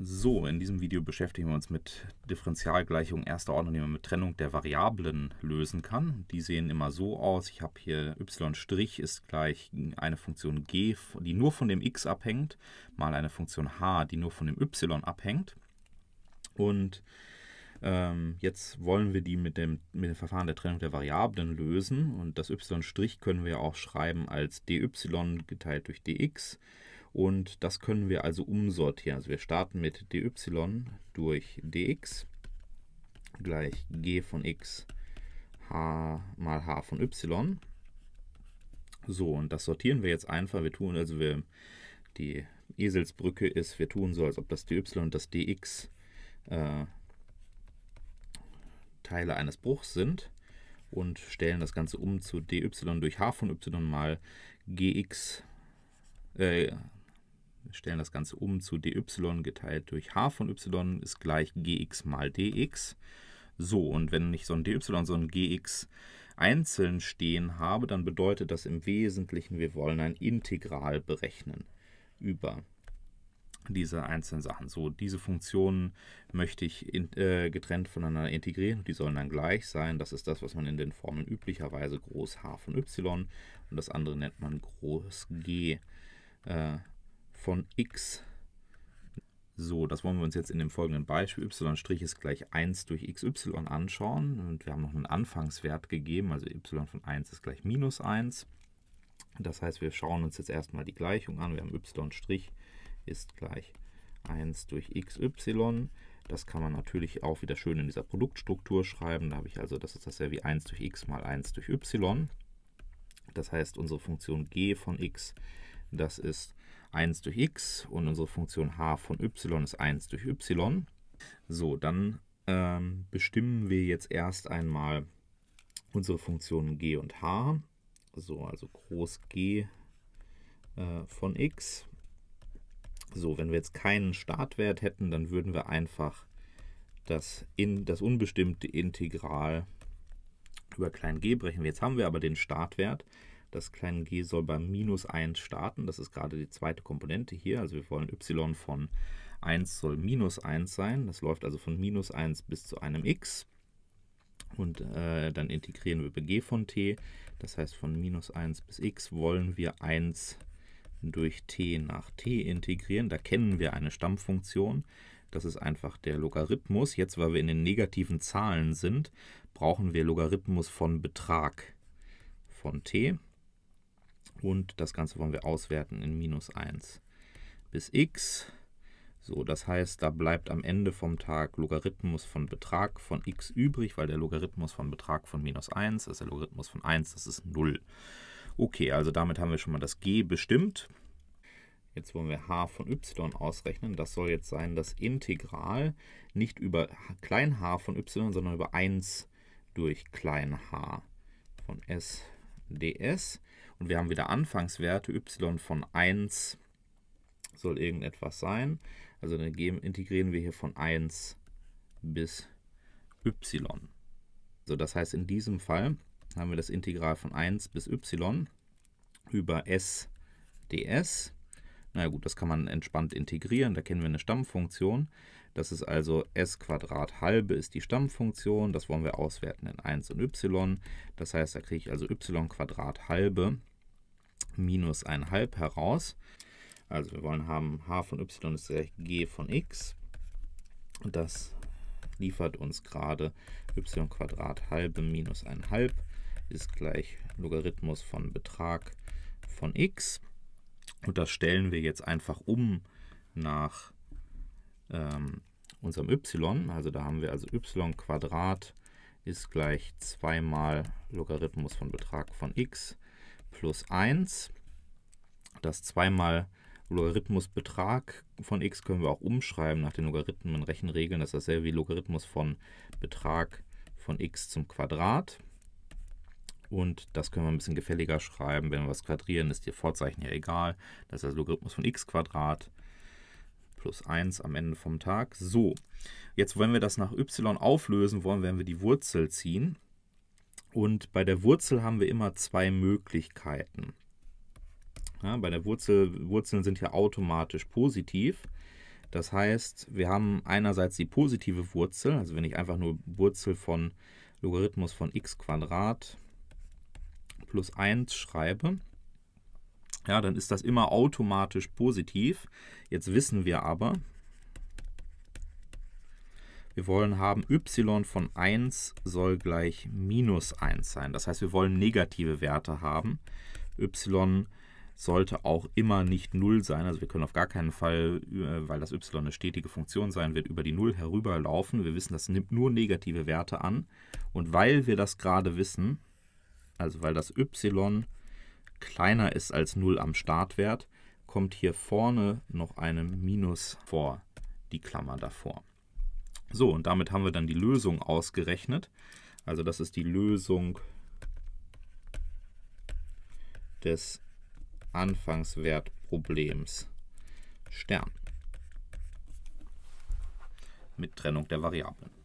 So, in diesem Video beschäftigen wir uns mit Differentialgleichungen erster Ordnung, die man mit Trennung der Variablen lösen kann. Die sehen immer so aus. Ich habe hier y' ist gleich eine Funktion g, die nur von dem x abhängt, mal eine Funktion h, die nur von dem y abhängt. Und ähm, jetzt wollen wir die mit dem, mit dem Verfahren der Trennung der Variablen lösen. Und das y' können wir auch schreiben als dy geteilt durch dx und das können wir also umsortieren. Also wir starten mit dy durch dx gleich g von x h mal h von y. So, und das sortieren wir jetzt einfach. Wir tun also, wir, die Eselsbrücke ist, wir tun so, als ob das dy und das dx äh, Teile eines Bruchs sind und stellen das Ganze um zu dy durch h von y mal gx äh, wir stellen das Ganze um zu dy geteilt durch h von y ist gleich gx mal dx. So, und wenn ich so ein dy, so ein gx einzeln stehen habe, dann bedeutet das im Wesentlichen, wir wollen ein Integral berechnen über diese einzelnen Sachen. So, diese Funktionen möchte ich in, äh, getrennt voneinander integrieren. Die sollen dann gleich sein. Das ist das, was man in den Formeln üblicherweise groß h von y und das andere nennt man groß g äh, von x. So, das wollen wir uns jetzt in dem folgenden Beispiel y' ist gleich 1 durch xy anschauen. Und wir haben noch einen Anfangswert gegeben, also y von 1 ist gleich minus 1. Das heißt, wir schauen uns jetzt erstmal die Gleichung an. Wir haben y' ist gleich 1 durch xy. Das kann man natürlich auch wieder schön in dieser Produktstruktur schreiben. Da habe ich also, das ist das ja wie 1 durch x mal 1 durch y. Das heißt, unsere Funktion g von x, das ist 1 durch x und unsere Funktion h von y ist 1 durch y. So, dann ähm, bestimmen wir jetzt erst einmal unsere Funktionen g und h. So, also groß g äh, von x. So, wenn wir jetzt keinen Startwert hätten, dann würden wir einfach das, in, das unbestimmte Integral über klein g brechen. Jetzt haben wir aber den Startwert. Das kleine g soll bei minus 1 starten. Das ist gerade die zweite Komponente hier. Also wir wollen y von 1 soll minus 1 sein. Das läuft also von minus 1 bis zu einem x. Und äh, dann integrieren wir über g von t. Das heißt, von minus 1 bis x wollen wir 1 durch t nach t integrieren. Da kennen wir eine Stammfunktion. Das ist einfach der Logarithmus. Jetzt, weil wir in den negativen Zahlen sind, brauchen wir Logarithmus von Betrag von t. Und das Ganze wollen wir auswerten in minus 1 bis x. So, das heißt, da bleibt am Ende vom Tag Logarithmus von Betrag von x übrig, weil der Logarithmus von Betrag von minus 1 ist der Logarithmus von 1, das ist 0. Okay, also damit haben wir schon mal das g bestimmt. Jetzt wollen wir h von y ausrechnen. Das soll jetzt sein das Integral nicht über klein h von y, sondern über 1 durch klein h von s ds. Und wir haben wieder Anfangswerte, y von 1 soll irgendetwas sein. Also dann integrieren wir hier von 1 bis y. So, das heißt, in diesem Fall haben wir das Integral von 1 bis y über s ds. Na gut, das kann man entspannt integrieren, da kennen wir eine Stammfunktion. Das ist also s Quadrat halbe ist die Stammfunktion, das wollen wir auswerten in 1 und y. Das heißt, da kriege ich also y Quadrat halbe minus 1,5 heraus. Also wir wollen haben h von y ist gleich g von x. Und das liefert uns gerade y halbe minus 1,5 ist gleich Logarithmus von Betrag von x. Und das stellen wir jetzt einfach um nach ähm, unserem y. Also da haben wir also y ist gleich 2 mal Logarithmus von Betrag von x plus 1. Das 2 mal Logarithmusbetrag von x können wir auch umschreiben nach den Logarithmen-Rechenregeln. Das ist dasselbe wie Logarithmus von Betrag von x zum Quadrat. Und das können wir ein bisschen gefälliger schreiben. Wenn wir was quadrieren, ist die Vorzeichen ja egal. Das ist also Logarithmus von x Quadrat plus 1 am Ende vom Tag. So, jetzt wollen wir das nach y auflösen wollen, werden wir die Wurzel ziehen. Und bei der Wurzel haben wir immer zwei Möglichkeiten. Ja, bei der Wurzel, Wurzeln sind ja automatisch positiv. Das heißt, wir haben einerseits die positive Wurzel, also wenn ich einfach nur Wurzel von Logarithmus von x Quadrat plus 1 schreibe, ja, dann ist das immer automatisch positiv. Jetzt wissen wir aber, wir wollen haben, y von 1 soll gleich minus 1 sein. Das heißt, wir wollen negative Werte haben. y sollte auch immer nicht 0 sein. Also wir können auf gar keinen Fall, äh, weil das y eine stetige Funktion sein wird, über die 0 herüberlaufen. Wir wissen, das nimmt nur negative Werte an. Und weil wir das gerade wissen, also weil das y kleiner ist als 0 am Startwert, kommt hier vorne noch eine Minus vor, die Klammer davor. So, und damit haben wir dann die Lösung ausgerechnet. Also das ist die Lösung des Anfangswertproblems Stern mit Trennung der Variablen.